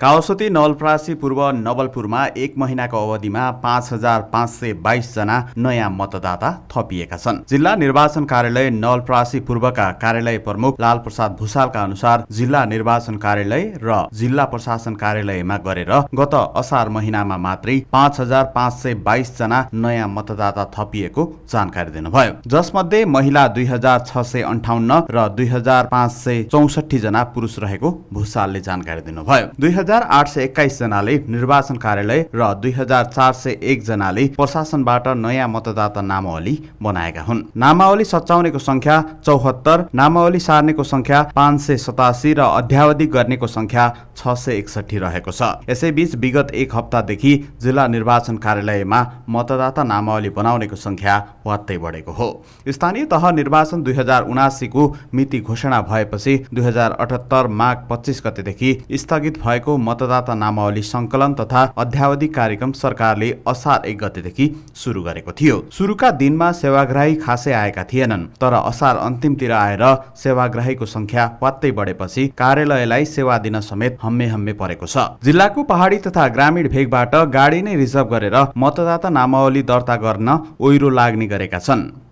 कावस्वती नवलप्रासी पूर्व नवलपुरमा एक महिनाको अवधिमा पाँच हजार पाँच सय बाइसजना नयाँ मतदाता थपिएका छन् जिल्ला निर्वाचन कार्यालय नवलप्रासी पूर्वका कार्यालय प्रमुख लाल प्रसाद भूषालका अनुसार जिल्ला निर्वाचन कार्यालय र जिल्ला प्रशासन कार्यालयमा गरेर गत असार महिनामा मात्रै पाँच हजार पाँच सय बाइसजना नयाँ मतदाता थपिएको जानकारी दिनुभयो जसमध्ये महिला दुई हजार छ सय अन्ठाउन्न र दुई हजार पाँच सय चौसठी जना पुरुष रहेको भूषालले जानकारी दिनुभयो हजार आठ सय एक्काइस जनाले निर्वाचन कार्यालय र दुई हजार चार सय एक जनाले प्रशासनबाट नयाँ मतदाता नामावली बनाएका हुन् नामावली सच्याउनेको संख्या चौहत्तर नामावली सार्नेको संख्या पाँच सय सतासी र अध्यावधिक गर्नेको संख्या छ सय एकसठी रहेको छ यसैबीच विगत एक हप्तादेखि जिल्ला निर्वाचन कार्यालयमा मतदाता नामावली बनाउनेको संख्या वात्तै बढेको हो स्थानीय तह निर्वाचन दुई हजार उनासीको मिति घोषणा भएपछि दुई हजार अठहत्तर माघ पच्चिस गतेदेखि स्थगित भएको मतदाता नामावली संकलन तथा अध्यावधि कार्यक्रम सरकारले असार एक गतेदेखि सुरु गरेको थियो सुरुका दिनमा सेवाग्राही खासै आएका थिएनन् तर असार अन्तिमतिर आएर सेवाग्राहीको संख्या वात्तै बढेपछि कार्यालयलाई सेवा दिन समेत हम्मे हम्मे परेको छ जिल्लाको पहाडी तथा ग्रामीण भेगबाट गाडी नै रिजर्भ गरेर मतदाता नामावली दर्ता गर्न ओहिरो लाग्ने गरेका छन्